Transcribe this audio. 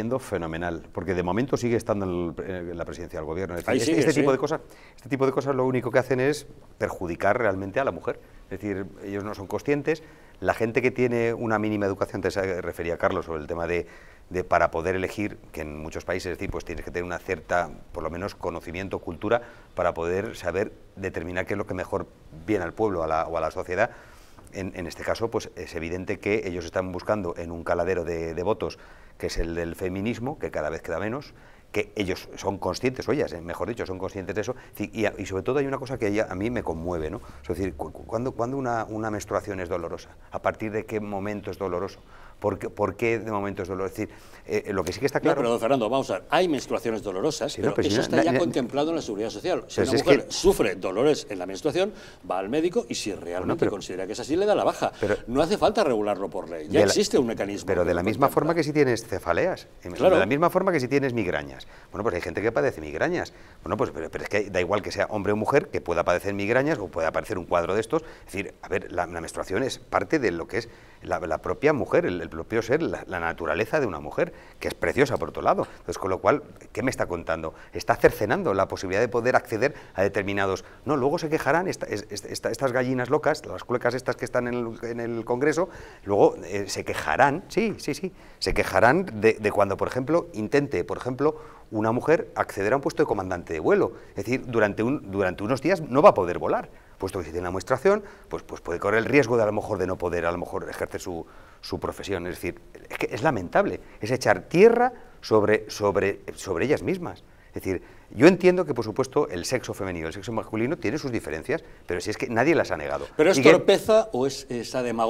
Yendo fenomenal, porque de momento sigue estando en, eh, la presidencia del gobierno. este, tipo de cosas, este tipo de cosas lo único que hacen es perjudicar realmente a la mujer. Es decir, ellos no son conscientes. La gente que tiene una mínima educación, te refería Carlos sobre el tema de, para poder elegir, que en muchos países, es decir, pues tienes que tener una cierta, por lo menos, conocimiento, cultura, para poder saber determinar qué es lo que mejor viene al pueblo o a la sociedad. En, este caso, pues es evidente que ellos están buscando en un caladero de votos que es el del feminismo, que cada vez queda menos, que ellos son conscientes, o ellas, eh, mejor dicho, son conscientes de eso, y, sobre todo hay una cosa que a mí me conmueve, ¿no? Es decir, ¿cuándo, cuando una, una menstruación es dolorosa? ¿A partir de qué momento es doloroso? por qué, de momento es doloroso? Es decir, eh, eh, lo que sí que está claro... No, pero don Fernando, vamos a ver, hay menstruaciones dolorosas, pero, eso está ya contemplado en la seguridad social. Si una mujer sufre dolores en la menstruación, va al médico y si realmente considera que es así, le da la baja. Pero, no hace falta regularlo por ley, ya existe un mecanismo. Pero de la misma forma que si tienes cefaleas, em, de la misma forma que si tienes migrañas. Bueno, pues hay gente que padece migrañas. Bueno, pues pero, es que da igual que sea hombre o mujer, que pueda padecer migrañas o pueda aparecer un cuadro de estos. Es decir, a ver, la, menstruación es parte de lo que es la, propia mujer, el propio ser, la, la, naturaleza de una mujer, que es preciosa por otro lado. Entonces, con lo cual, ¿qué me está contando? Está cercenando la posibilidad de poder acceder a determinados... No, luego se quejarán estas gallinas locas, las cuecas estas que están en el, Congreso, luego eh, se quejarán, sí, sí, sí, se quejarán de, de cuando, por ejemplo, intente, por ejemplo, una mujer acceder a un puesto de comandante de vuelo. Es decir, durante, un, durante unos días no va a poder volar puesto que si tiene la muestración, pues, pues puede correr el riesgo de a lo mejor de no poder, a lo mejor ejercer su, profesión. Es decir, es que es lamentable, es echar tierra sobre, sobre, sobre ellas mismas. Es decir, yo entiendo que, por supuesto, el sexo femenino y el sexo masculino tienen sus diferencias, pero si es que nadie las ha negado. ¿Pero es torpeza o es esa demagogia?